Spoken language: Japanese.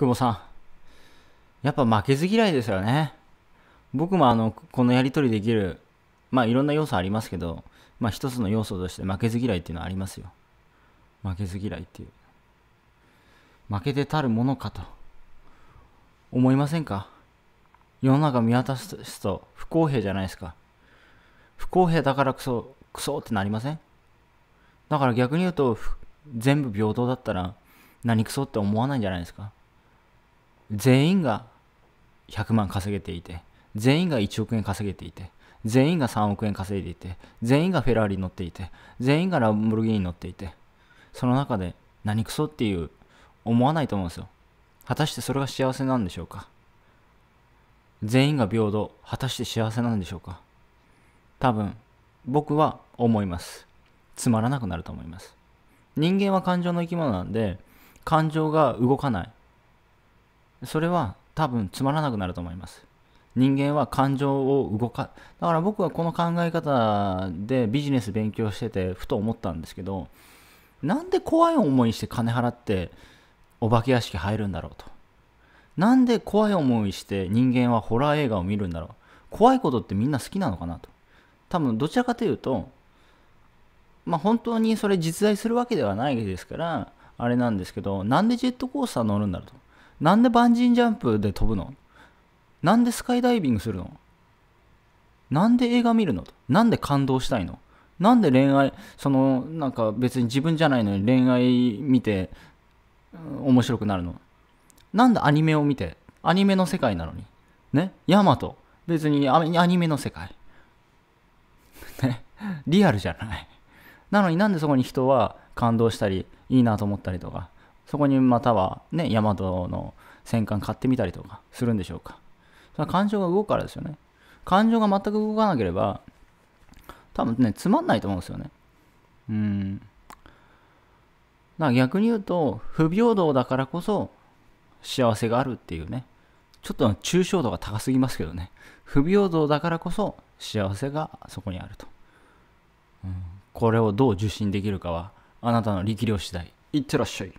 久保さん。やっぱ負けず嫌いですよね。僕もあの、このやりとりできる、まあいろんな要素ありますけど、まあ一つの要素として負けず嫌いっていうのはありますよ。負けず嫌いっていう。負けてたるものかと。思いませんか世の中見渡すと不公平じゃないですか。不公平だからクソ、クソってなりませんだから逆に言うと、全部平等だったら何クソって思わないんじゃないですか全員が100万稼げていて全員が1億円稼げていて全員が3億円稼いでいて全員がフェラーリ乗っていて全員がラムボルギーに乗っていてその中で何クソっていう思わないと思うんですよ果たしてそれが幸せなんでしょうか全員が平等果たして幸せなんでしょうか多分僕は思いますつまらなくなると思います人間は感情の生き物なんで感情が動かないそれは多分つまらなくなると思います。人間は感情を動か、だから僕はこの考え方でビジネス勉強しててふと思ったんですけど、なんで怖い思いして金払ってお化け屋敷入るんだろうと。なんで怖い思いして人間はホラー映画を見るんだろう。怖いことってみんな好きなのかなと。多分どちらかというと、まあ本当にそれ実在するわけではないですから、あれなんですけど、なんでジェットコースター乗るんだろうと。なんでバンジージャンプで飛ぶのなんでスカイダイビングするのなんで映画見るのなんで感動したいのなんで恋愛、その、なんか別に自分じゃないのに恋愛見て、面白くなるのなんでアニメを見て、アニメの世界なのに。ねヤマト。別にアニメの世界。ねリアルじゃない。なのになんでそこに人は感動したり、いいなと思ったりとか、そこにまたはね、ヤマトの戦艦買ってみたりとかするんでしょうか。その感情が動くからですよね。感情が全く動かなければ、多分ね、つまんないと思うんですよね。うん。だから逆に言うと、不平等だからこそ幸せがあるっていうね。ちょっと抽象度が高すぎますけどね。不平等だからこそ幸せがそこにあると。うん、これをどう受信できるかは、あなたの力量次第。いってらっしゃい。